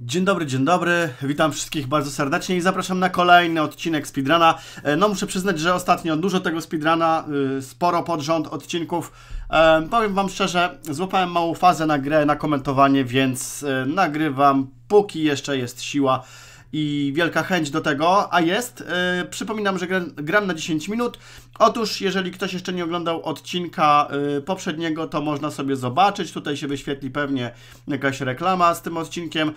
Dzień dobry, dzień dobry. Witam wszystkich bardzo serdecznie i zapraszam na kolejny odcinek speedruna. E, no muszę przyznać, że ostatnio dużo tego speedruna, e, sporo pod rząd odcinków. E, powiem Wam szczerze, złapałem małą fazę na grę, na komentowanie, więc nagrywam póki jeszcze jest siła i wielka chęć do tego, a jest. Yy, przypominam, że gram, gram, na 10 minut. Otóż, jeżeli ktoś jeszcze nie oglądał odcinka yy, poprzedniego, to można sobie zobaczyć. Tutaj się wyświetli pewnie jakaś reklama z tym odcinkiem.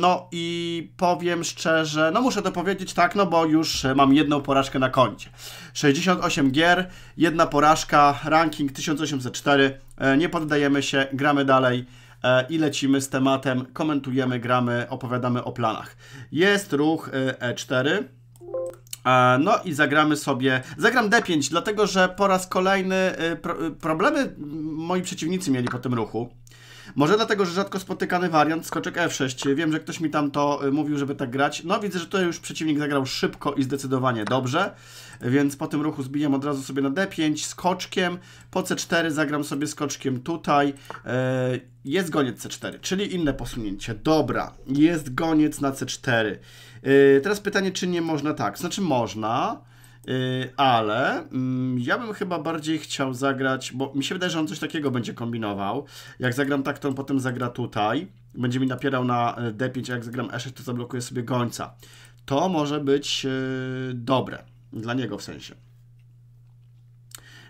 no i powiem szczerze, no muszę to powiedzieć tak, no bo już mam jedną porażkę na koncie. 68 gier, jedna porażka, ranking 1804. Yy, e, nie poddajemy się, gramy dalej. E, i lecimy z tematem, komentujemy, gramy, opowiadamy o planach. Jest ruch E4. E e, no i zagramy sobie, zagram D5, dlatego że po raz kolejny problemy moi przeciwnicy mieli po tym ruchu. Może dlatego, że rzadko spotykany wariant, skoczek F6. Wiem, że ktoś mi tam to mówił, żeby tak grać. No widzę, że tutaj już przeciwnik zagrał szybko i zdecydowanie dobrze więc po tym ruchu zbijam od razu sobie na D5 skoczkiem, po C4 zagram sobie skoczkiem tutaj, e, jest goniec C4, czyli inne posunięcie. Dobra, jest goniec na C4. E, teraz pytanie, czy nie można tak, znaczy można, e, ale mm, ja bym chyba bardziej chciał zagrać, bo mi się wydaje, że on coś takiego będzie kombinował. Jak zagram tak, to on potem zagra tutaj. Będzie mi napierał na D5, a jak zagram E6, to zablokuje sobie gońca. To może być dobre. Dla niego w sensie.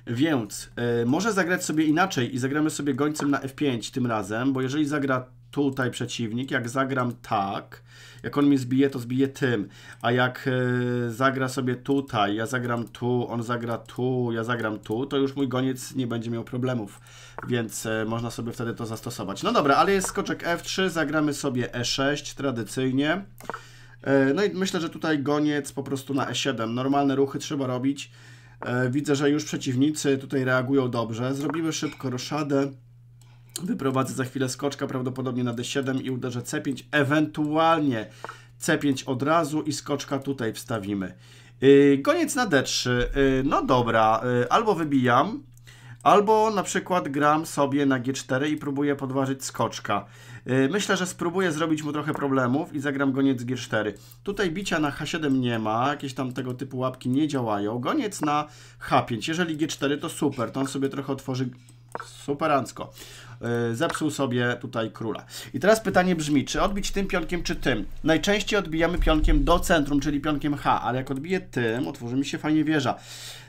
Więc y, może zagrać sobie inaczej i zagramy sobie gońcem na F5 tym razem, bo jeżeli zagra tutaj przeciwnik, jak zagram tak, jak on mi zbije, to zbije tym, a jak y, zagra sobie tutaj, ja zagram tu, on zagra tu, ja zagram tu, to już mój goniec nie będzie miał problemów, więc y, można sobie wtedy to zastosować. No dobra, ale jest skoczek F3, zagramy sobie E6 tradycyjnie. E, no i myślę, że tutaj goniec po prostu na E7. Normalne ruchy trzeba robić. E, widzę, że już przeciwnicy tutaj reagują dobrze. Zrobimy szybko roszadę. Wyprowadzę za chwilę skoczka prawdopodobnie na D7 i uderzę C5. Ewentualnie C5 od razu i skoczka tutaj wstawimy. E, goniec na D3. No dobra, albo wybijam, Albo na przykład gram sobie na G4 i próbuję podważyć skoczka. Y, myślę, że spróbuję zrobić mu trochę problemów i zagram goniec G4. Tutaj bicia na H7 nie ma, jakieś tam tego typu łapki nie działają. Goniec na H5. Jeżeli G4 to super, to on sobie trochę otworzy superancko. Y, zepsuł sobie tutaj króla. I teraz pytanie brzmi, czy odbić tym pionkiem, czy tym? Najczęściej odbijamy pionkiem do centrum, czyli pionkiem H, ale jak odbiję tym, otworzy mi się fajnie wieża.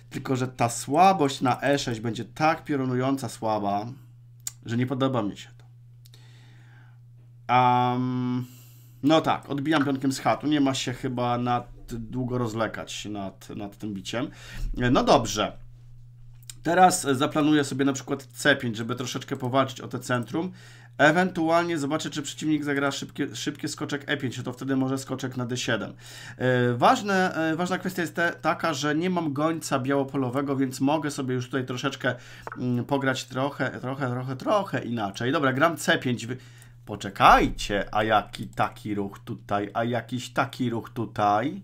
Tylko, że ta słabość na E6 będzie tak piorunująca słaba, że nie podoba mi się to. Um, no tak, odbijam piątkiem z chatu. Nie ma się chyba nad, długo rozlekać nad, nad tym biciem. No dobrze. Teraz zaplanuję sobie na przykład C5, żeby troszeczkę powalczyć o te centrum. Ewentualnie zobaczę, czy przeciwnik zagra szybkie, szybkie skoczek E5, to wtedy może skoczek na D7. E, ważne, e, ważna kwestia jest te, taka, że nie mam gońca białopolowego, więc mogę sobie już tutaj troszeczkę mm, pograć trochę, trochę, trochę, trochę inaczej. Dobra, gram C5 poczekajcie, a jaki taki ruch tutaj, a jakiś taki ruch tutaj.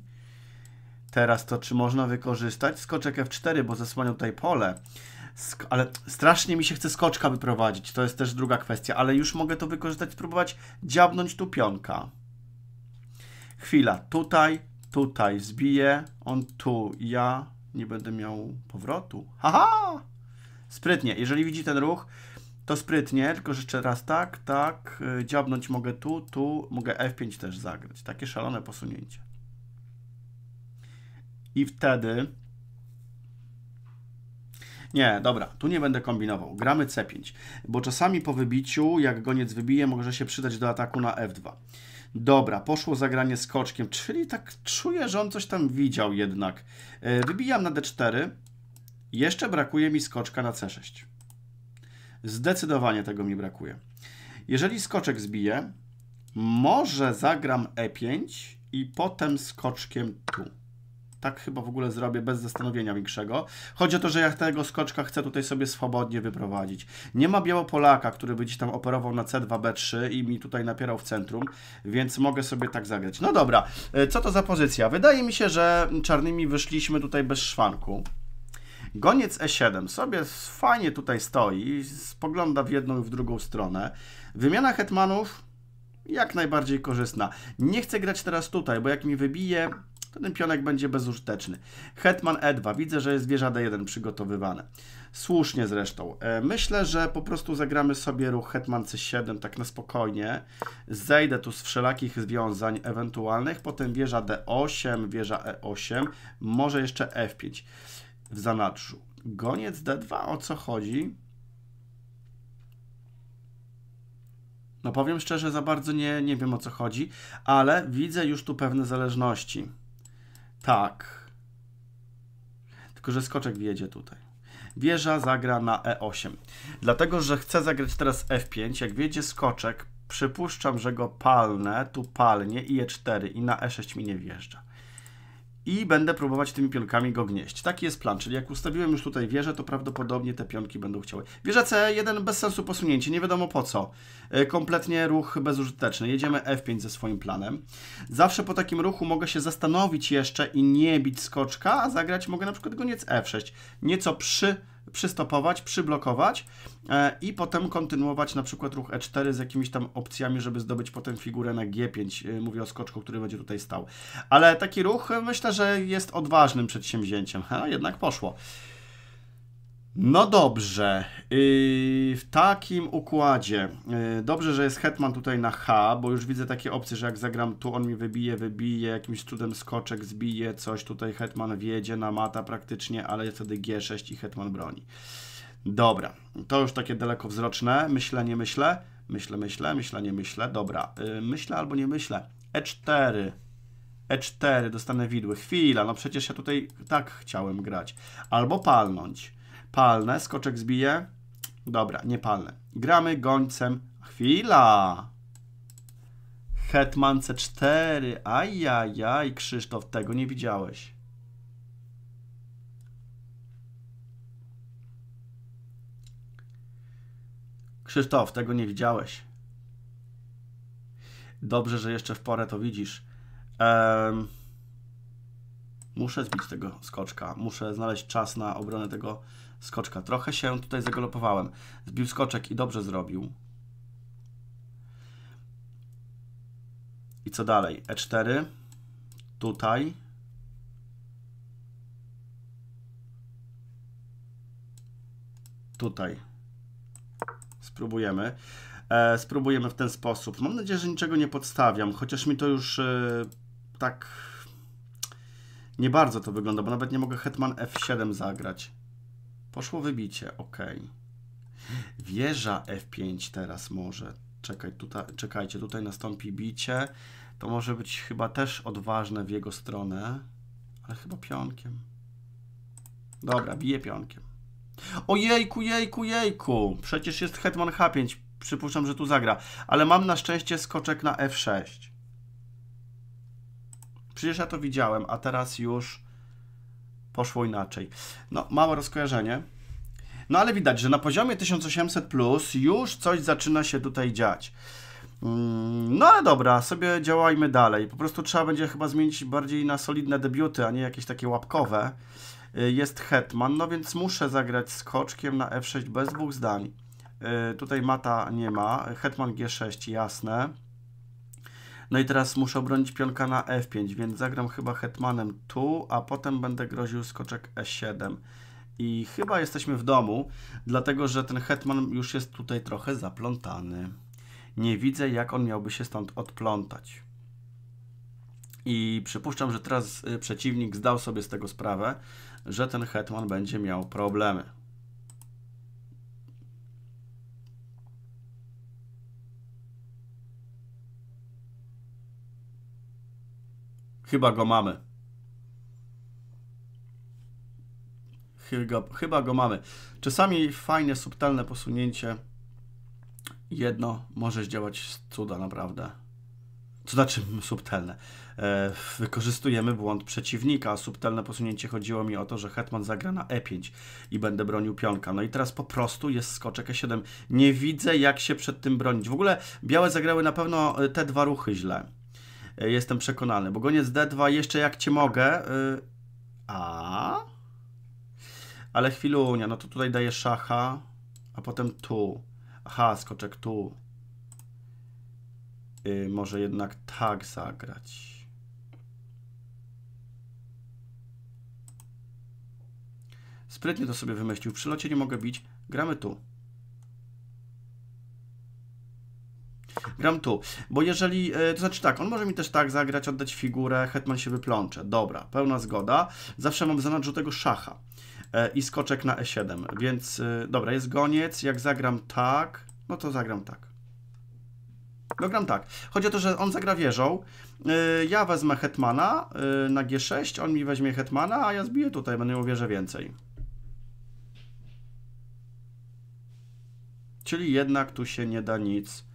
Teraz to czy można wykorzystać? Skoczek F4, bo zasłania tutaj pole ale strasznie mi się chce skoczka wyprowadzić, to jest też druga kwestia, ale już mogę to wykorzystać, spróbować dziabnąć tu pionka. Chwila, tutaj, tutaj zbiję, on tu, ja nie będę miał powrotu. Haha! Sprytnie, jeżeli widzi ten ruch, to sprytnie, tylko jeszcze raz tak, tak, y, dziabnąć mogę tu, tu, mogę F5 też zagrać. Takie szalone posunięcie. I wtedy nie, dobra, tu nie będę kombinował. Gramy C5, bo czasami po wybiciu, jak goniec wybije, może się przydać do ataku na F2. Dobra, poszło zagranie skoczkiem, czyli tak czuję, że on coś tam widział jednak. E, wybijam na D4. Jeszcze brakuje mi skoczka na C6. Zdecydowanie tego mi brakuje. Jeżeli skoczek zbije, może zagram E5 i potem skoczkiem tu tak chyba w ogóle zrobię bez zastanowienia większego. Chodzi o to, że ja tego skoczka chcę tutaj sobie swobodnie wyprowadzić. Nie ma Białopolaka, który by gdzieś tam operował na C2B3 i mi tutaj napierał w centrum, więc mogę sobie tak zagrać. No dobra, e, co to za pozycja? Wydaje mi się, że czarnymi wyszliśmy tutaj bez szwanku. Goniec E7 sobie fajnie tutaj stoi, spogląda w jedną i w drugą stronę. Wymiana hetmanów jak najbardziej korzystna. Nie chcę grać teraz tutaj, bo jak mi wybije to ten pionek będzie bezużyteczny. Hetman E2. Widzę, że jest wieża D1 przygotowywana. Słusznie zresztą. E, myślę, że po prostu zagramy sobie ruch Hetman C7 tak na spokojnie. Zejdę tu z wszelakich związań ewentualnych. Potem wieża D8, wieża E8, może jeszcze F5 w zanadrzu. Goniec D2, o co chodzi? No powiem szczerze, za bardzo nie, nie wiem o co chodzi, ale widzę już tu pewne zależności. Tak. Tylko, że skoczek wjedzie tutaj. Wieża zagra na e8. Dlatego, że chcę zagrać teraz f5. Jak wjedzie skoczek, przypuszczam, że go palnę, tu palnie i e4 i na e6 mi nie wjeżdża i będę próbować tymi pionkami go gnieść. Taki jest plan, czyli jak ustawiłem już tutaj wieżę, to prawdopodobnie te pionki będą chciały. Wieża C1 bez sensu posunięcie, nie wiadomo po co. E, kompletnie ruch bezużyteczny. Jedziemy F5 ze swoim planem. Zawsze po takim ruchu mogę się zastanowić jeszcze i nie bić skoczka, a zagrać mogę na przykład goniec F6. Nieco przy przystopować, przyblokować e, i potem kontynuować na przykład ruch E4 z jakimiś tam opcjami, żeby zdobyć potem figurę na G5. E, mówię o skoczku, który będzie tutaj stał. Ale taki ruch e, myślę, że jest odważnym przedsięwzięciem. Ha, jednak poszło. No dobrze, y, w takim układzie, y, dobrze, że jest Hetman tutaj na H, bo już widzę takie opcje, że jak zagram tu, on mi wybije, wybije, jakimś cudem skoczek zbije, coś tutaj Hetman wjedzie na mata praktycznie, ale jest wtedy G6 i Hetman broni. Dobra, to już takie dalekowzroczne, myślę, nie myślę, myślę, myślę, myślę, nie myślę, dobra, y, myślę albo nie myślę, E4, E4, dostanę widły, chwila, no przecież ja tutaj tak chciałem grać, albo palnąć Palne, skoczek zbije. Dobra, nie palne. Gramy gońcem. Chwila! Hetman C4. Ajajaj, Krzysztof, tego nie widziałeś. Krzysztof, tego nie widziałeś. Dobrze, że jeszcze w porę to widzisz. Um, muszę zbić tego skoczka. Muszę znaleźć czas na obronę tego skoczka. Trochę się tutaj zagalopowałem. Zbił skoczek i dobrze zrobił. I co dalej? E4. Tutaj. Tutaj. Spróbujemy. E, spróbujemy w ten sposób. Mam nadzieję, że niczego nie podstawiam, chociaż mi to już e, tak nie bardzo to wygląda, bo nawet nie mogę Hetman F7 zagrać. Poszło wybicie, ok. Wieża F5 teraz może. Czekaj, tutaj, czekajcie, tutaj nastąpi bicie. To może być chyba też odważne w jego stronę, ale chyba pionkiem. Dobra, bije pionkiem. O jejku, jejku, jejku! Przecież jest hetman H5. Przypuszczam, że tu zagra. Ale mam na szczęście skoczek na F6. Przecież ja to widziałem, a teraz już poszło inaczej. No, małe rozkojarzenie. No ale widać, że na poziomie 1800 plus już coś zaczyna się tutaj dziać. Mm, no ale dobra, sobie działajmy dalej. Po prostu trzeba będzie chyba zmienić bardziej na solidne debiuty, a nie jakieś takie łapkowe. Y, jest Hetman, no więc muszę zagrać skoczkiem na F6 bez dwóch zdań. Y, tutaj mata nie ma. Hetman G6, jasne. No i teraz muszę obronić pionka na f5, więc zagram chyba hetmanem tu, a potem będę groził skoczek e7. I chyba jesteśmy w domu, dlatego że ten hetman już jest tutaj trochę zaplątany. Nie widzę, jak on miałby się stąd odplątać. I przypuszczam, że teraz y, przeciwnik zdał sobie z tego sprawę, że ten hetman będzie miał problemy. Chyba go mamy. Chyba, chyba go mamy. Czasami fajne, subtelne posunięcie. Jedno może zdziałać cuda, naprawdę. Co znaczy subtelne. E, wykorzystujemy błąd przeciwnika. subtelne posunięcie chodziło mi o to, że Hetman zagra na E5 i będę bronił pionka. No i teraz po prostu jest skoczek E7. Nie widzę, jak się przed tym bronić. W ogóle białe zagrały na pewno e, te dwa ruchy źle. E, jestem przekonany. Bo goniec D2 jeszcze jak cię mogę. Y, a? Ale chwilunia, no to tutaj daję szacha, a potem tu. Aha, skoczek tu. Yy, może jednak tak zagrać. Sprytnie to sobie wymyślił. Przy locie nie mogę bić. Gramy tu. Tak, gram tu. Bo jeżeli, e, to znaczy tak, on może mi też tak zagrać, oddać figurę, hetman się wyplącze. Dobra, pełna zgoda. Zawsze mam zanadrzu tego szacha e, i skoczek na e7, więc e, dobra, jest goniec, jak zagram tak, no to zagram tak. No gram tak. Chodzi o to, że on zagra wieżą. Ja wezmę hetmana na g6, on mi weźmie hetmana, a ja zbiję tutaj, będę miał wieżę więcej. Czyli jednak tu się nie da nic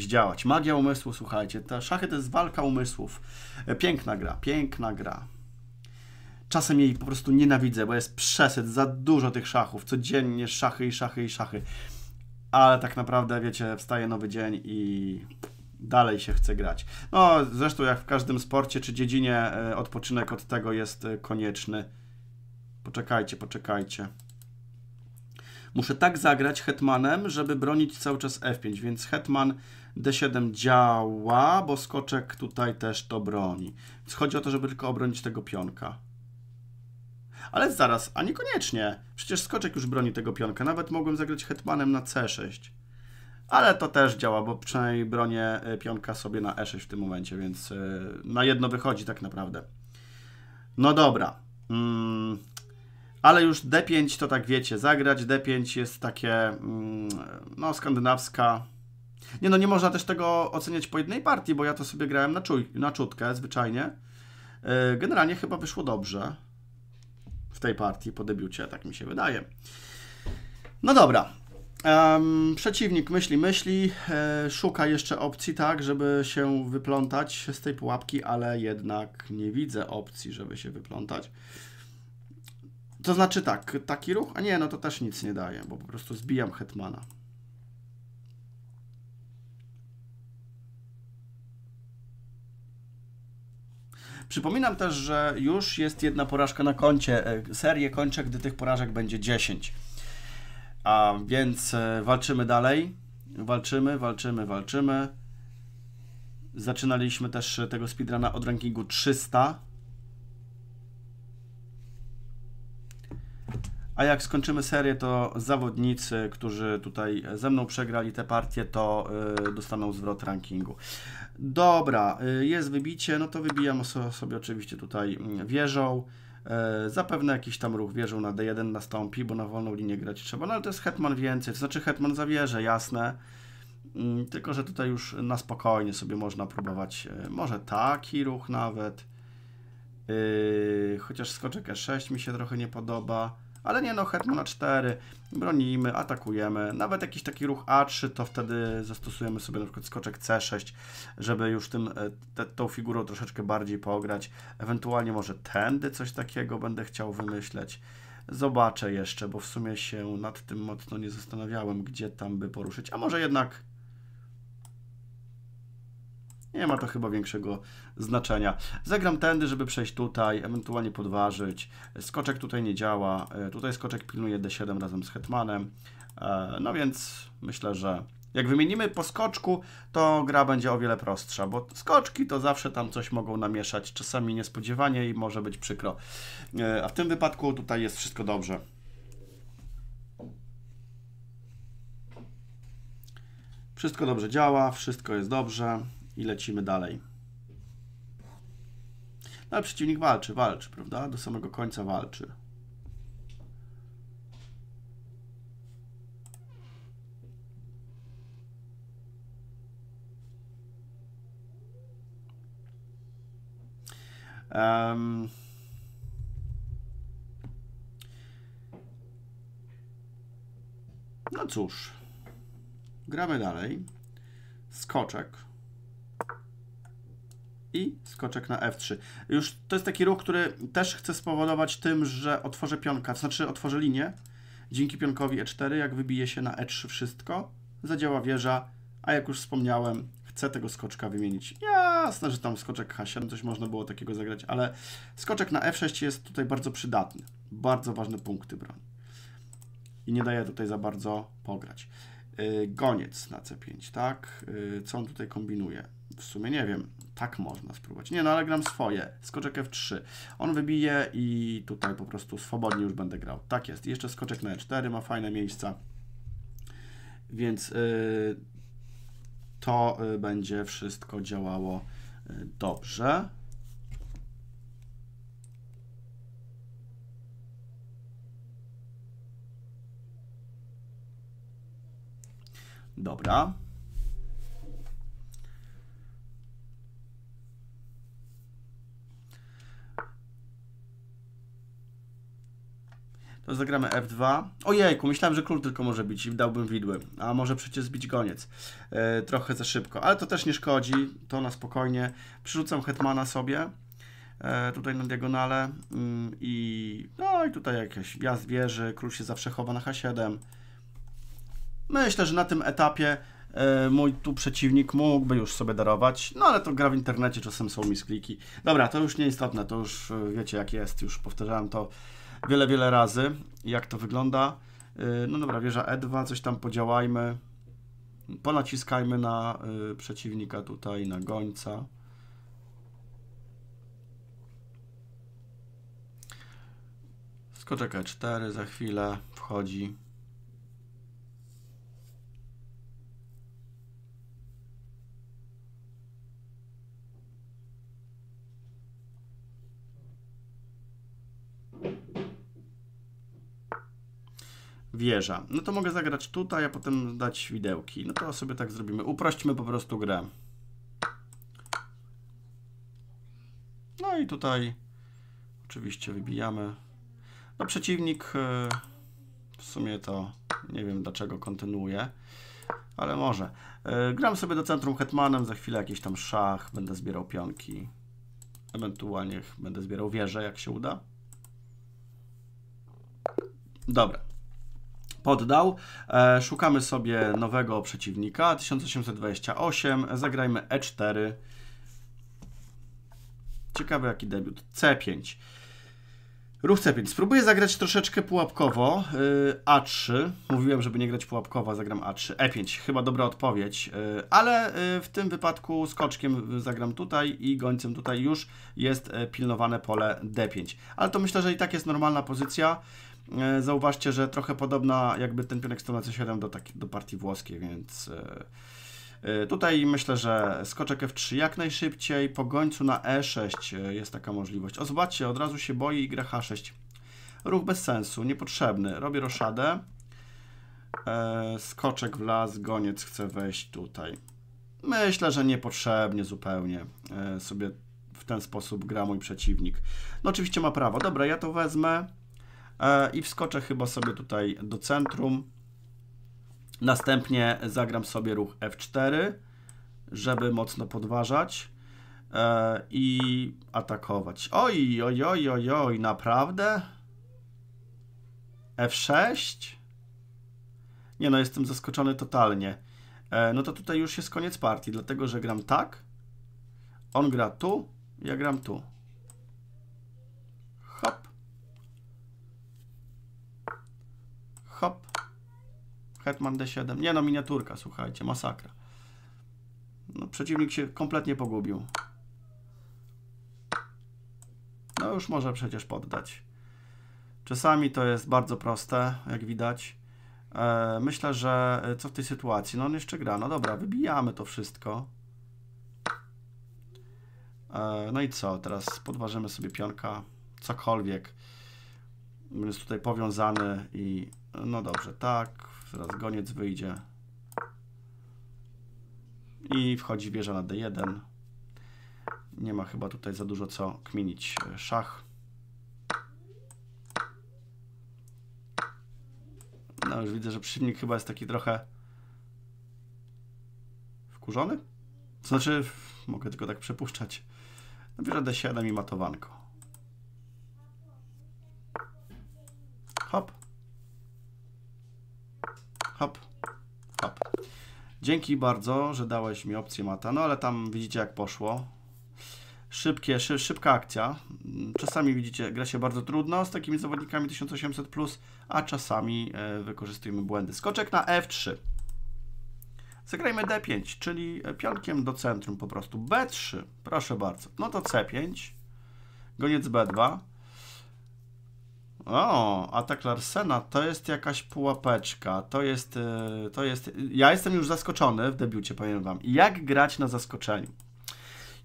zdziałać. Magia umysłu, słuchajcie, ta szachy to jest walka umysłów. E, piękna gra, piękna gra. Czasem jej po prostu nienawidzę, bo jest przesyt, za dużo tych szachów, codziennie szachy i szachy i szachy. Ale tak naprawdę, wiecie, wstaje nowy dzień i dalej się chce grać. No, zresztą jak w każdym sporcie czy dziedzinie, e, odpoczynek od tego jest e, konieczny. Poczekajcie, poczekajcie. Muszę tak zagrać hetmanem, żeby bronić cały czas F5, więc hetman D7 działa, bo skoczek tutaj też to broni. Więc chodzi o to, żeby tylko obronić tego pionka. Ale zaraz, a niekoniecznie. Przecież skoczek już broni tego pionka. Nawet mogłem zagrać hetmanem na C6. Ale to też działa, bo przynajmniej bronię e, pionka sobie na E6 w tym momencie, więc e, na jedno wychodzi tak naprawdę. No dobra. Mm. Ale już D5 to tak wiecie, zagrać D5 jest takie, mm, no skandynawska nie no, nie można też tego oceniać po jednej partii, bo ja to sobie grałem na, czuj, na czutkę zwyczajnie. E, generalnie chyba wyszło dobrze w tej partii po debiucie, tak mi się wydaje. No dobra. Um, przeciwnik myśli, myśli, e, szuka jeszcze opcji, tak, żeby się wyplątać z tej pułapki, ale jednak nie widzę opcji, żeby się wyplątać. To znaczy tak, taki ruch? A nie, no to też nic nie daje, bo po prostu zbijam hetmana. Przypominam też, że już jest jedna porażka na koncie. E, serię kończę, gdy tych porażek będzie 10. A więc e, walczymy dalej. Walczymy, walczymy, walczymy. Zaczynaliśmy też e, tego speedruna od rankingu 300. A jak skończymy serię, to zawodnicy, którzy tutaj ze mną przegrali te partie, to y, dostaną zwrot rankingu. Dobra, y, jest wybicie, no to wybijam sobie oczywiście tutaj mm, wieżą. Y, zapewne jakiś tam ruch wieżą na D1 nastąpi, bo na wolną linię grać trzeba, no ale to jest hetman więcej, to znaczy hetman zawierze, jasne. Mm, tylko, że tutaj już na spokojnie sobie można próbować, może taki ruch nawet. Chociaż skoczek E6 mi się trochę nie podoba ale nie no, hetman na 4, bronimy, atakujemy, nawet jakiś taki ruch A3, to wtedy zastosujemy sobie na przykład skoczek C6, żeby już tym, e, te, tą figurą troszeczkę bardziej pograć, ewentualnie może tędy coś takiego będę chciał wymyśleć, zobaczę jeszcze, bo w sumie się nad tym mocno nie zastanawiałem, gdzie tam by poruszyć, a może jednak nie ma to chyba większego znaczenia. Zagram tędy, żeby przejść tutaj, ewentualnie podważyć. Skoczek tutaj nie działa. E, tutaj skoczek pilnuje D7 razem z hetmanem. E, no więc myślę, że jak wymienimy po skoczku, to gra będzie o wiele prostsza, bo skoczki to zawsze tam coś mogą namieszać, czasami niespodziewanie i może być przykro. E, a w tym wypadku tutaj jest wszystko dobrze. Wszystko dobrze działa, wszystko jest dobrze i lecimy dalej. No ale przeciwnik walczy, walczy, prawda? Do samego końca walczy. Um, no cóż, gramy dalej. Skoczek i skoczek na F3. Już to jest taki ruch, który też chce spowodować tym, że otworzę pionka, to znaczy otworzę linię. Dzięki pionkowi E4, jak wybije się na E3 wszystko, zadziała wieża, a jak już wspomniałem, chcę tego skoczka wymienić. Jasne, że tam skoczek H7 coś można było takiego zagrać, ale skoczek na F6 jest tutaj bardzo przydatny. Bardzo ważne punkty broni. I nie daje tutaj za bardzo pograć. Y, goniec na C5, tak? Y, co on tutaj kombinuje? W sumie nie wiem. Tak można spróbować. Nie, no ale gram swoje. Skoczek F3. On wybije i tutaj po prostu swobodnie już będę grał. Tak jest. Jeszcze skoczek na E4 ma fajne miejsca. Więc yy, to yy, będzie wszystko działało yy, dobrze. Dobra. To zagramy F2. Ojejku, myślałem, że król tylko może bić i dałbym widły. A może przecież zbić goniec. E, trochę za szybko, ale to też nie szkodzi. To na spokojnie. Przyrzucam hetmana sobie. E, tutaj na diagonale. Mm, I no i tutaj jakieś jazd wieży. Król się zawsze chowa na H7. Myślę, że na tym etapie e, mój tu przeciwnik mógłby już sobie darować, no ale to gra w internecie, czasem są miskliki. Dobra, to już nieistotne, to już e, wiecie jak jest, już powtarzałem to wiele, wiele razy, jak to wygląda. Y, no dobra, wieża E2, coś tam podziałajmy. Ponaciskajmy na y, przeciwnika tutaj, na gońca. Skoczek E4 za chwilę wchodzi. wieża. No to mogę zagrać tutaj, a potem dać widełki. No to sobie tak zrobimy. Uprośćmy po prostu grę. No i tutaj oczywiście wybijamy. No przeciwnik e, w sumie to nie wiem dlaczego kontynuuje, ale może. E, gram sobie do centrum hetmanem, za chwilę jakiś tam szach, będę zbierał pionki. Ewentualnie będę zbierał wieże, jak się uda. Dobra poddał. E, szukamy sobie nowego przeciwnika. 1828. Zagrajmy E4. Ciekawe jaki debiut. C5. Ruch C5. Spróbuję zagrać troszeczkę pułapkowo. Y, A3. Mówiłem, żeby nie grać pułapkowo, zagram A3. E5. Chyba dobra odpowiedź. Y, ale y, w tym wypadku skoczkiem zagram tutaj i gońcem tutaj już jest pilnowane pole D5. Ale to myślę, że i tak jest normalna pozycja. Zauważcie, że trochę podobna jakby ten pionek na C7 do, taki, do partii włoskiej, więc... E, tutaj myślę, że skoczek F3 jak najszybciej, po gońcu na E6 e, jest taka możliwość. O, zobaczcie, od razu się boi i gra H6. Ruch bez sensu, niepotrzebny. Robię roszadę. E, skoczek w las, goniec chce wejść tutaj. Myślę, że niepotrzebnie zupełnie sobie w ten sposób gra mój przeciwnik. No oczywiście ma prawo. Dobra, ja to wezmę i wskoczę chyba sobie tutaj do centrum. Następnie zagram sobie ruch F4, żeby mocno podważać e, i atakować. Oj, oj, oj, oj, oj, naprawdę? F6? Nie no, jestem zaskoczony totalnie. E, no to tutaj już jest koniec partii, dlatego że gram tak, on gra tu, ja gram tu. Hop. Hop. Hetman D7. Nie no, miniaturka, słuchajcie, masakra. No, przeciwnik się kompletnie pogubił. No już może przecież poddać. Czasami to jest bardzo proste, jak widać. E, myślę, że e, co w tej sytuacji? No on jeszcze gra. No dobra, wybijamy to wszystko. E, no i co? Teraz podważymy sobie pionka. Cokolwiek. jest tutaj powiązany i... No dobrze, tak. Zaraz goniec wyjdzie. I wchodzi wieża na D1. Nie ma chyba tutaj za dużo co kminić. E, szach. No już widzę, że przeciwnik chyba jest taki trochę wkurzony. To znaczy, mogę tylko tak przepuszczać. No wieża D7 i matowanko. hop, hop. Dzięki bardzo, że dałeś mi opcję mata. No ale tam widzicie jak poszło. Szybkie, szybka akcja. Czasami widzicie, gra się bardzo trudno z takimi zawodnikami 1800, a czasami e, wykorzystujemy błędy. Skoczek na F3. Zagrajmy D5, czyli e, pionkiem do centrum po prostu. B3, proszę bardzo. No to C5, goniec B2. O, atak Larsena to jest jakaś pułapeczka. To jest, y, to jest. Ja jestem już zaskoczony w debiucie, powiem wam. Jak grać na zaskoczeniu?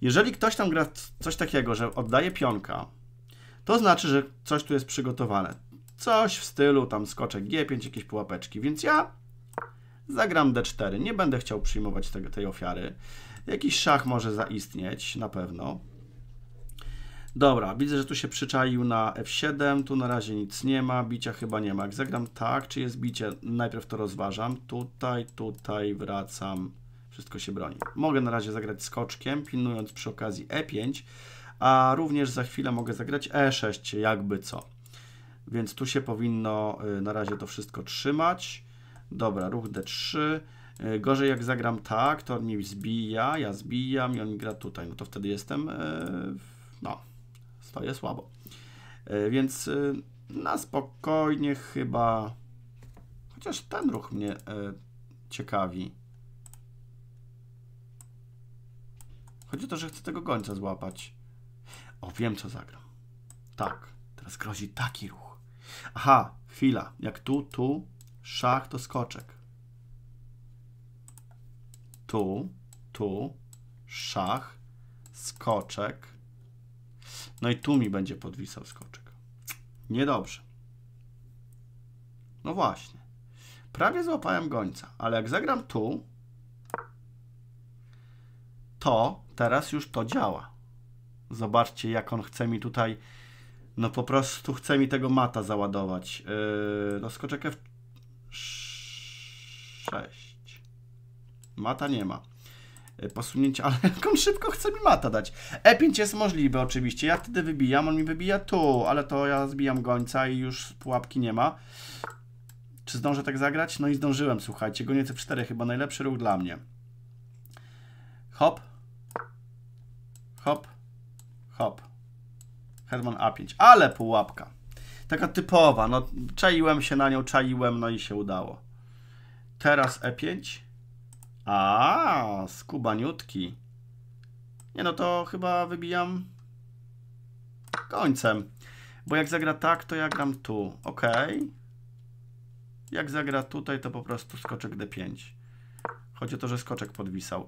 Jeżeli ktoś tam gra coś takiego, że oddaje pionka, to znaczy, że coś tu jest przygotowane. Coś w stylu tam skoczek G5, jakieś pułapeczki. Więc ja zagram D4. Nie będę chciał przyjmować tego, tej ofiary. Jakiś szach może zaistnieć na pewno. Dobra, widzę, że tu się przyczaił na F7, tu na razie nic nie ma, bicia chyba nie ma. Jak zagram tak, czy jest bicie, najpierw to rozważam. Tutaj, tutaj wracam, wszystko się broni. Mogę na razie zagrać skoczkiem, pilnując przy okazji E5, a również za chwilę mogę zagrać E6, jakby co. Więc tu się powinno y, na razie to wszystko trzymać. Dobra, ruch D3. Y, gorzej jak zagram tak, to on mi zbija, ja zbijam i on gra tutaj. No to wtedy jestem... Yy, no, jest słabo. E, więc e, na spokojnie chyba... Chociaż ten ruch mnie e, ciekawi. Chodzi o to, że chcę tego gońca złapać. O, wiem co zagram. Tak, teraz grozi taki ruch. Aha, chwila. Jak tu, tu, szach to skoczek. Tu, tu, szach, skoczek. No i tu mi będzie podwisał skoczek. Niedobrze. No właśnie. Prawie złapałem gońca, ale jak zagram tu, to teraz już to działa. Zobaczcie, jak on chce mi tutaj, no po prostu chce mi tego mata załadować. Yy, no skoczek F6. Mata nie ma. E, posunięcie, ale jak on szybko chce mi mata dać. E5 jest możliwe oczywiście, ja wtedy wybijam, on mi wybija tu, ale to ja zbijam gońca i już pułapki nie ma. Czy zdążę tak zagrać? No i zdążyłem, słuchajcie, goniec F4 chyba najlepszy ruch dla mnie. Hop, hop, hop. Herman A5, ale pułapka. Taka typowa, no czaiłem się na nią, czaiłem, no i się udało. Teraz E5. A, skubaniutki. Nie no, to chyba wybijam końcem. Bo jak zagra tak, to ja gram tu. Ok. Jak zagra tutaj, to po prostu skoczek D5. Chodzi o to, że skoczek podwisał.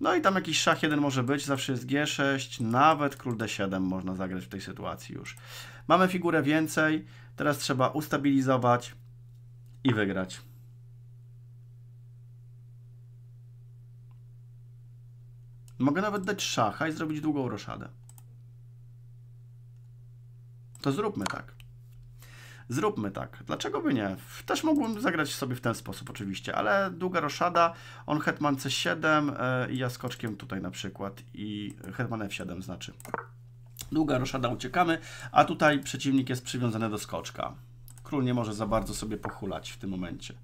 No i tam jakiś szach jeden może być, zawsze jest G6, nawet król D7 można zagrać w tej sytuacji już. Mamy figurę więcej, teraz trzeba ustabilizować i wygrać. Mogę nawet dać szacha i zrobić długą roszadę. To zróbmy tak. Zróbmy tak. Dlaczego by nie? Też mogłem zagrać sobie w ten sposób oczywiście, ale długa roszada, on hetman c7 e, i ja skoczkiem tutaj na przykład i hetman f7 znaczy. Długa roszada, uciekamy, a tutaj przeciwnik jest przywiązany do skoczka. Król nie może za bardzo sobie pochulać w tym momencie.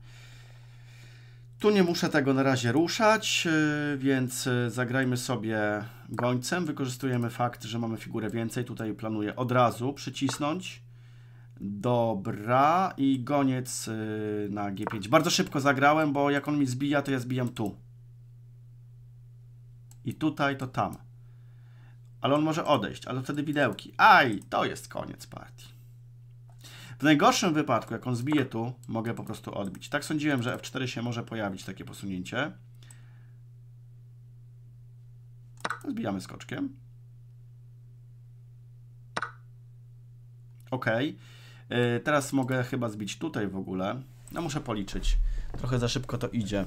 Tu nie muszę tego na razie ruszać, y, więc y, zagrajmy sobie gońcem. Wykorzystujemy fakt, że mamy figurę więcej. Tutaj planuję od razu przycisnąć. Dobra, i goniec y, na G5. Bardzo szybko zagrałem, bo jak on mi zbija, to ja zbijam tu. I tutaj, to tam. Ale on może odejść, ale wtedy widełki. Aj, to jest koniec partii. W najgorszym wypadku, jak on zbije tu, mogę po prostu odbić. Tak sądziłem, że F4 się może pojawić takie posunięcie. Zbijamy skoczkiem. Ok. Teraz mogę chyba zbić tutaj w ogóle. No muszę policzyć. Trochę za szybko to idzie.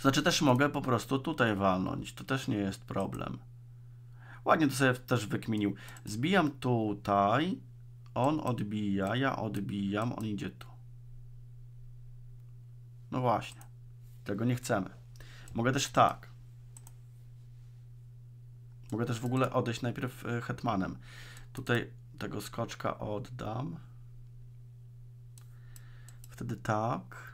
Znaczy też mogę po prostu tutaj walnąć. To też nie jest problem. Ładnie to sobie też wykminił. Zbijam tutaj. On odbija, ja odbijam, on idzie tu. No właśnie. Tego nie chcemy. Mogę też tak. Mogę też w ogóle odejść najpierw y, hetmanem. Tutaj tego skoczka oddam. Wtedy tak.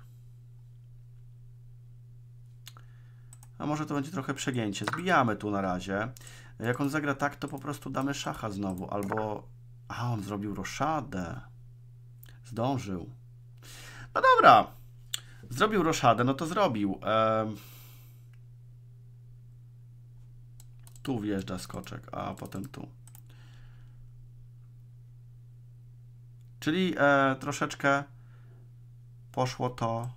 A może to będzie trochę przegięcie. Zbijamy tu na razie. Jak on zagra tak, to po prostu damy szacha znowu, albo a, on zrobił roszadę. Zdążył. No dobra. Zrobił roszadę, no to zrobił. Ehm... Tu wjeżdża skoczek, a potem tu. Czyli e, troszeczkę poszło to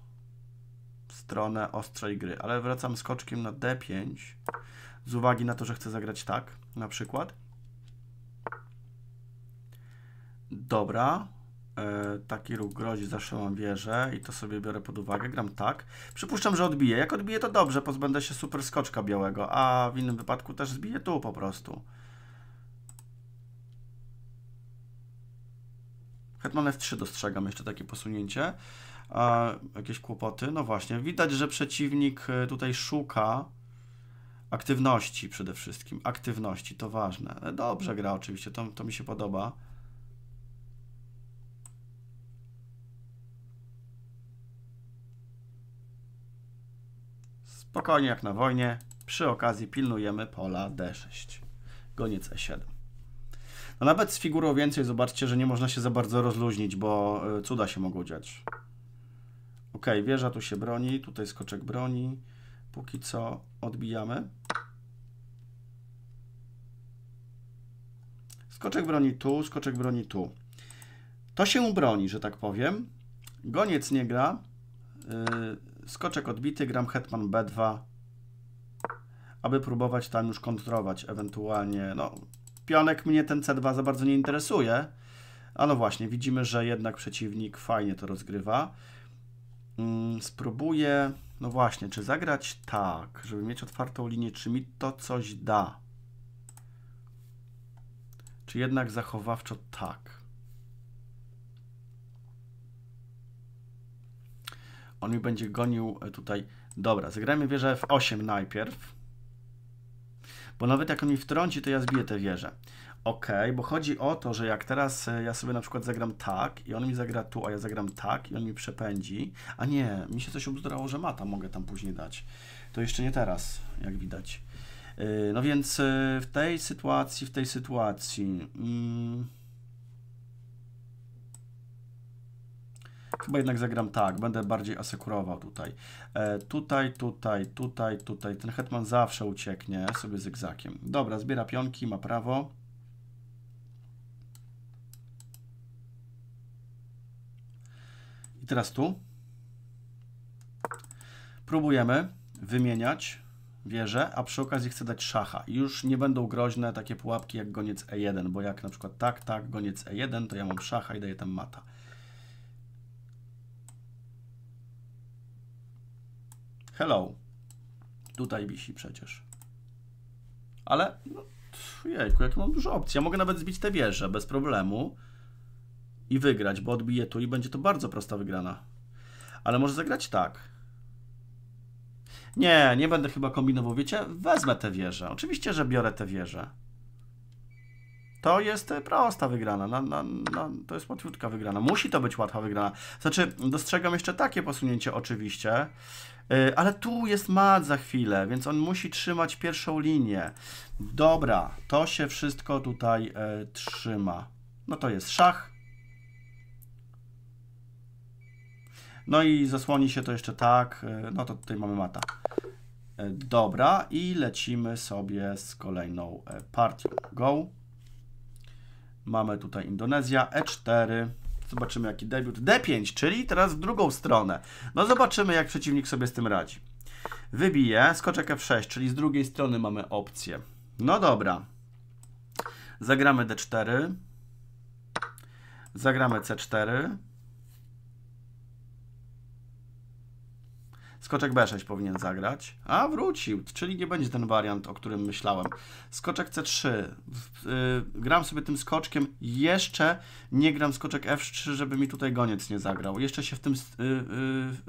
w stronę ostrej gry, ale wracam skoczkiem na D5 z uwagi na to, że chcę zagrać tak na przykład. Dobra. E, taki ruch grozi, zaszyłam wieżę i to sobie biorę pod uwagę. Gram tak. Przypuszczam, że odbiję. Jak odbiję, to dobrze. Pozbędę się super skoczka białego, a w innym wypadku też zbiję tu po prostu. Hetman F3 dostrzegam jeszcze takie posunięcie. jakieś kłopoty? No właśnie. Widać, że przeciwnik e, tutaj szuka aktywności przede wszystkim. Aktywności, to ważne. E, dobrze gra oczywiście, to, to mi się podoba. Spokojnie jak na wojnie, przy okazji pilnujemy pola D6. Goniec E7. No nawet z figurą więcej zobaczcie, że nie można się za bardzo rozluźnić, bo e, cuda się mogą dziać. Ok, wieża tu się broni, tutaj skoczek broni. Póki co odbijamy. Skoczek broni tu, skoczek broni tu. To się broni, że tak powiem. Goniec nie gra. E, Skoczek odbity, gram hetman b2, aby próbować tam już kontrolować ewentualnie. No, pionek mnie ten c2 za bardzo nie interesuje. A no właśnie, widzimy, że jednak przeciwnik fajnie to rozgrywa. Mm, spróbuję, no właśnie, czy zagrać tak, żeby mieć otwartą linię, czy mi to coś da? Czy jednak zachowawczo tak? On mi będzie gonił e, tutaj. Dobra, zagrajmy wieżę F8 najpierw. Bo nawet jak on mi wtrąci, to ja zbiję tę wieżę. Ok, bo chodzi o to, że jak teraz e, ja sobie na przykład zagram tak i on mi zagra tu, a ja zagram tak i on mi przepędzi. A nie, mi się coś obzdurało, że mata mogę tam później dać. To jeszcze nie teraz, jak widać. E, no więc w tej sytuacji, w tej sytuacji... Mm, Chyba tak, jednak zagram tak, będę bardziej asekurował tutaj. E, tutaj, tutaj, tutaj, tutaj. Ten hetman zawsze ucieknie sobie zygzakiem. Dobra, zbiera pionki, ma prawo. I teraz tu. Próbujemy wymieniać wieże, a przy okazji chcę dać szacha. Już nie będą groźne takie pułapki jak goniec E1, bo jak na przykład tak, tak, goniec E1, to ja mam szacha i daję tam mata. hello. Tutaj wisi przecież. Ale, no, jejku, jakie mam dużo opcji. Ja mogę nawet zbić tę wieżę bez problemu i wygrać, bo odbiję tu i będzie to bardzo prosta wygrana. Ale może zagrać tak. Nie, nie będę chyba kombinował. Wiecie, wezmę tę wieżę. Oczywiście, że biorę tę wieżę. To jest e, prosta wygrana, na, na, na, to jest łatwiutka wygrana. Musi to być łatwa wygrana. Znaczy, dostrzegam jeszcze takie posunięcie oczywiście, yy, ale tu jest mat za chwilę, więc on musi trzymać pierwszą linię. Dobra, to się wszystko tutaj yy, trzyma. No to jest szach. No i zasłoni się to jeszcze tak, yy, no to tutaj mamy mata. Dobra, i lecimy sobie z kolejną partią. Go. Mamy tutaj Indonezja, E4. Zobaczymy jaki debiut. D5, czyli teraz w drugą stronę. No zobaczymy jak przeciwnik sobie z tym radzi. Wybije, skoczek F6, czyli z drugiej strony mamy opcję. No dobra. Zagramy D4. Zagramy C4. Skoczek B6 powinien zagrać. A, wrócił, czyli nie będzie ten wariant, o którym myślałem. Skoczek C3. Y, gram sobie tym skoczkiem. Jeszcze nie gram skoczek F3, żeby mi tutaj goniec nie zagrał. Jeszcze się w tym, y,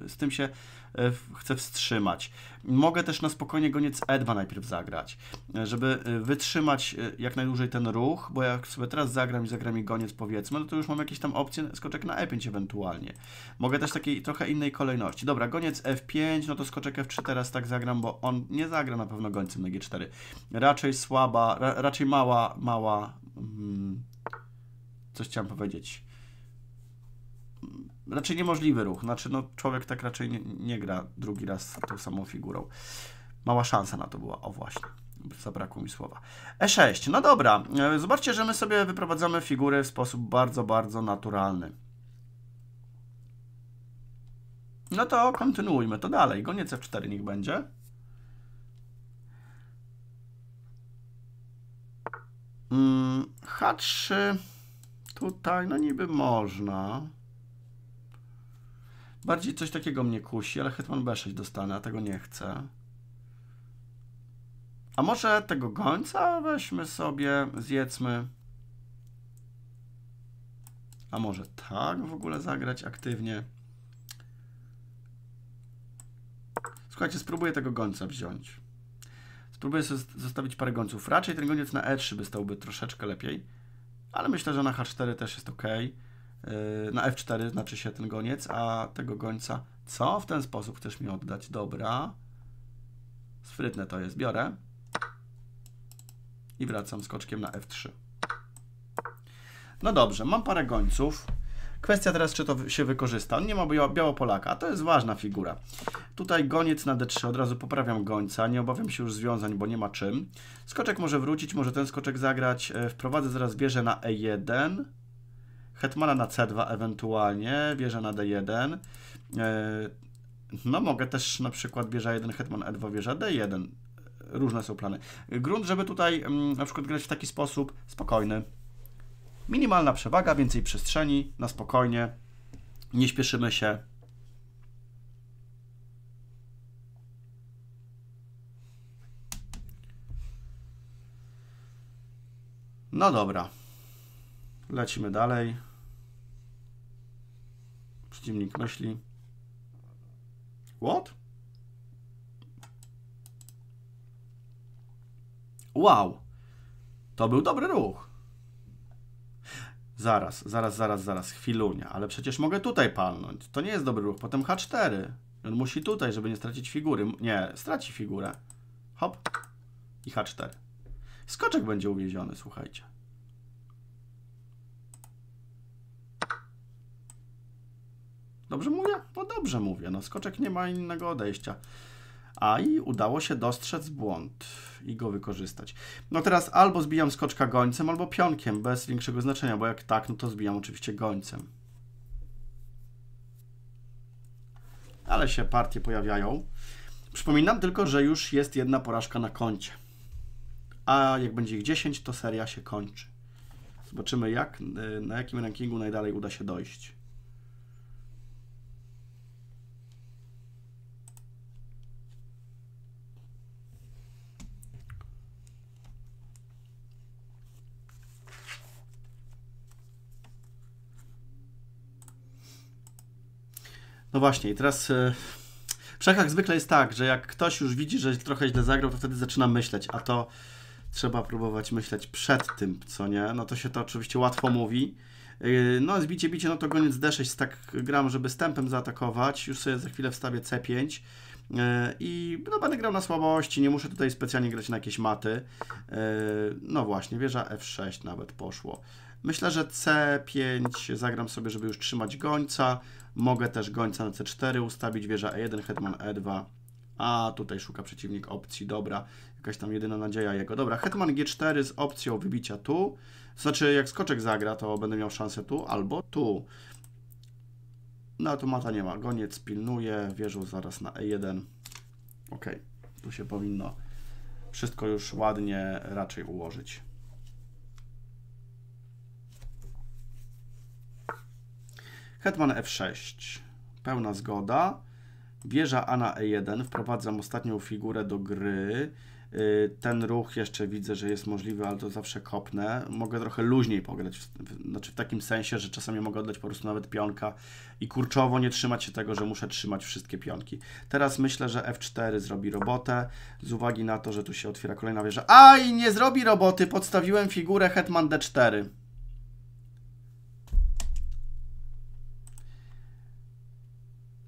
y, z tym się chcę wstrzymać. Mogę też na spokojnie goniec E2 najpierw zagrać, żeby wytrzymać jak najdłużej ten ruch, bo jak sobie teraz zagram i zagram i goniec powiedzmy, no to już mam jakieś tam opcje skoczek na E5 ewentualnie. Mogę też takiej trochę innej kolejności. Dobra, goniec F5, 5 no to skoczek F3 teraz tak zagram, bo on nie zagra na pewno gońcem na G4. Raczej słaba, ra, raczej mała, mała... Hmm, coś chciałem powiedzieć. Mm, raczej niemożliwy ruch. Znaczy, no człowiek tak raczej nie, nie gra drugi raz tą samą figurą. Mała szansa na to była, o właśnie zabrakło mi słowa. E6, no dobra, e, zobaczcie, że my sobie wyprowadzamy figury w sposób bardzo, bardzo naturalny. No to kontynuujmy to dalej. Goniec F4 niech będzie. Mm, H3 tutaj, no niby można. Bardziej coś takiego mnie kusi, ale Hetman B6 dostanę, a tego nie chcę. A może tego gońca weźmy sobie, zjedzmy. A może tak w ogóle zagrać aktywnie. Słuchajcie, spróbuję tego gońca wziąć. Spróbuję zostawić parę gońców. Raczej ten goniec na E3 by stałby troszeczkę lepiej, ale myślę, że na H4 też jest ok. Yy, na F4 znaczy się ten goniec, a tego gońca co? W ten sposób chcesz mi oddać. Dobra. Sprytne to jest. Biorę. I wracam skoczkiem na F3. No dobrze, mam parę gońców. Kwestia teraz, czy to się wykorzysta. On nie ma Białopolaka, a to jest ważna figura. Tutaj goniec na d3, od razu poprawiam gońca, nie obawiam się już związań, bo nie ma czym. Skoczek może wrócić, może ten skoczek zagrać. E, wprowadzę zaraz wieżę na e1, hetmana na c2 ewentualnie, wieżę na d1. E, no mogę też na przykład wieża 1, hetman e2, wieża d1. Różne są plany. Grunt, żeby tutaj mm, na przykład grać w taki sposób spokojny, Minimalna przewaga, więcej przestrzeni, na spokojnie, nie śpieszymy się. No dobra, lecimy dalej. Przeciwnik myśli. What? Wow, to był dobry ruch. Zaraz, zaraz, zaraz, zaraz, chwilunia. Ale przecież mogę tutaj palnąć. To nie jest dobry ruch. Potem H4. On musi tutaj, żeby nie stracić figury. Nie, straci figurę. Hop. I H4. Skoczek będzie uwieziony, słuchajcie. Dobrze mówię? No dobrze mówię. No skoczek nie ma innego odejścia. A i udało się dostrzec błąd i go wykorzystać. No teraz albo zbijam skoczka gońcem, albo pionkiem, bez większego znaczenia, bo jak tak, no to zbijam oczywiście gońcem. Ale się partie pojawiają. Przypominam tylko, że już jest jedna porażka na koncie. A jak będzie ich 10, to seria się kończy. Zobaczymy, jak, y, na jakim rankingu najdalej uda się dojść. No właśnie, i teraz e, w szachach zwykle jest tak, że jak ktoś już widzi, że trochę źle zagrał, to wtedy zaczyna myśleć, a to trzeba próbować myśleć przed tym, co nie? No to się to oczywiście łatwo mówi. E, no zbicie, bicie, no to goniec d6 tak gram, żeby stępem zaatakować. Już sobie za chwilę wstawię c5. E, I no, będę grał na słabości, nie muszę tutaj specjalnie grać na jakieś maty. no właśnie, wieża f6 nawet poszło. Myślę, że c5 zagram sobie, żeby już trzymać gońca. Mogę też gońca na C4 ustawić, wieża E1, hetman E2. A, tutaj szuka przeciwnik opcji, dobra. Jakaś tam jedyna nadzieja jego. Dobra, hetman G4 z opcją wybicia tu. Znaczy, jak skoczek zagra, to będę miał szansę tu albo tu. No, automata nie ma. Goniec pilnuje, wieżą zaraz na E1. Ok, tu się powinno wszystko już ładnie raczej ułożyć. Hetman f6, pełna zgoda. Wieża A na e1, wprowadzam ostatnią figurę do gry. Y, ten ruch jeszcze widzę, że jest możliwy, ale to zawsze kopnę. Mogę trochę luźniej pograć, znaczy w takim sensie, że czasami mogę oddać po prostu nawet pionka i kurczowo nie trzymać się tego, że muszę trzymać wszystkie pionki. Teraz myślę, że F4 zrobi robotę, z uwagi na to, że tu się otwiera kolejna wieża. Aj, nie zrobi roboty, podstawiłem figurę Hetman D4.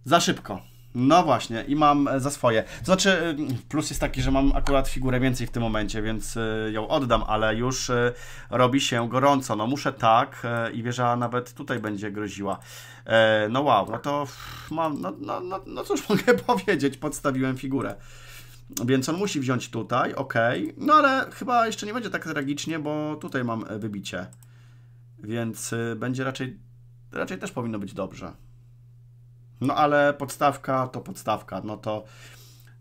Za szybko. No właśnie, i mam e, za swoje. To znaczy, y, plus jest taki, że mam akurat figurę więcej w tym momencie, więc y, ją oddam, ale już y, robi się gorąco. No muszę tak e, i wieża nawet tutaj będzie groziła. E, no wow, no to mam, no, no, no, no cóż mogę powiedzieć, podstawiłem figurę. Więc on musi wziąć tutaj, ok. No ale chyba jeszcze nie będzie tak tragicznie, bo tutaj mam wybicie. Więc będzie raczej, raczej też powinno być dobrze. No ale podstawka to podstawka, no to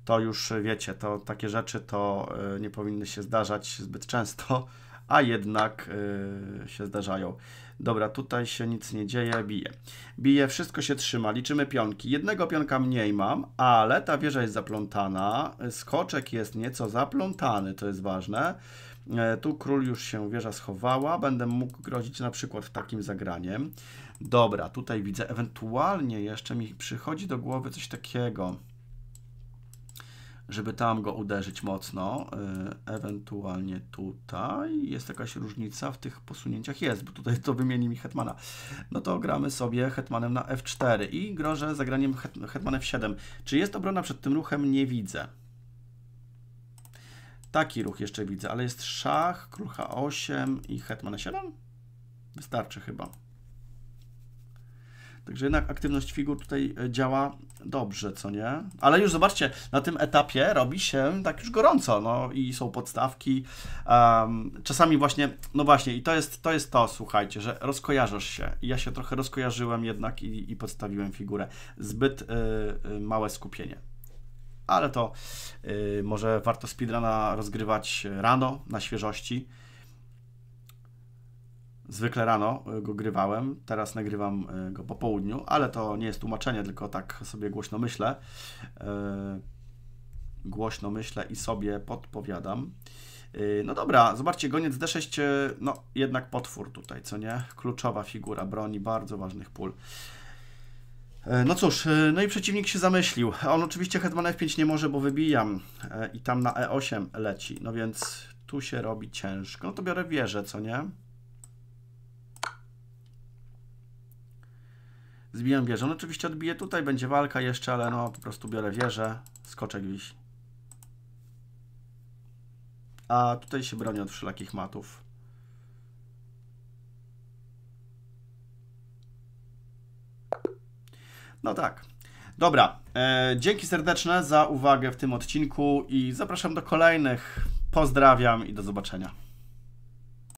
to już wiecie, to takie rzeczy to y, nie powinny się zdarzać zbyt często, a jednak yy, się zdarzają. Dobra, tutaj się nic nie dzieje, bije. Bije, wszystko się trzyma, liczymy pionki. Jednego pionka mniej mam, ale ta wieża jest zaplątana, skoczek jest nieco zaplątany, to jest ważne. E, tu król już się wieża schowała. Będę mógł grozić na przykład takim zagraniem. Dobra, tutaj widzę. Ewentualnie jeszcze mi przychodzi do głowy coś takiego, żeby tam go uderzyć mocno. E, ewentualnie tutaj. Jest jakaś różnica w tych posunięciach? Jest, bo tutaj to wymieni mi hetmana. No to gramy sobie hetmanem na f4 i grożę zagraniem het hetman f7. Czy jest obrona przed tym ruchem? Nie widzę. Taki ruch jeszcze widzę, ale jest szach, krucha 8 i hetman 7 Wystarczy chyba. Także jednak aktywność figur tutaj e, działa dobrze, co nie? Ale już zobaczcie, na tym etapie robi się tak już gorąco, no i są podstawki. Um, czasami właśnie, no właśnie, i to jest, to jest to, słuchajcie, że rozkojarzasz się. Ja się trochę rozkojarzyłem jednak i, i podstawiłem figurę. Zbyt y, y, małe skupienie ale to yy, może warto speedruna rozgrywać rano na świeżości. Zwykle rano y, go grywałem, teraz nagrywam y, go po południu, ale to nie jest tłumaczenie, tylko tak sobie głośno myślę. Yy, głośno myślę i sobie podpowiadam. Yy, no dobra, zobaczcie, goniec D6, y, no jednak potwór tutaj, co nie? Kluczowa figura broni bardzo ważnych pól. E, no cóż, e, no i przeciwnik się zamyślił. On oczywiście hetman f5 nie może, bo wybijam e, i tam na e8 leci. No więc tu się robi ciężko. No to biorę wieżę, co nie? Zbijam wieżę. On oczywiście odbije tutaj, będzie walka jeszcze, ale no po prostu biorę wieżę. Skoczek wisi. A tutaj się broni od wszelakich matów. No tak. Dobra, e, dzięki serdeczne za uwagę w tym odcinku i zapraszam do kolejnych. Pozdrawiam i do zobaczenia.